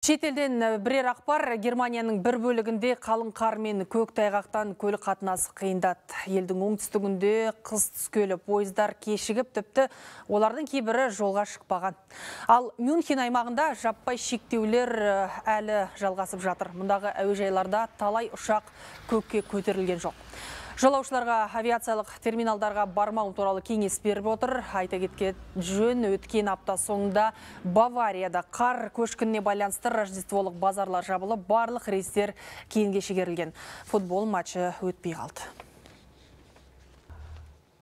Шетелден э, бірер ақпар Германияның бір бөлігінде қалың қар мен көк тайғақтан көлік қатынасы қиындат. Елдің оңтүстігінде қыс түскелі пойыздар кешігіп тіпті олардың кейбірі жолға шықпаған. Ал Мюнхен аймағында жаппай шектеулер э, әлі жалғасып жатыр. Мұндағы әуежайларда талай ұшақ көкке көтерілген жоқ. Жолаушыларға авиациялық терминалдарға бармау туралы кеңес беріп отыр. Айта кеткен жөн өткен апта соңында Баварияда қар көшкініне байланысты рождестволық базарлар жабылып, барлық рейстер кейінге шегерілген. Футбол матчы өтпей қалды.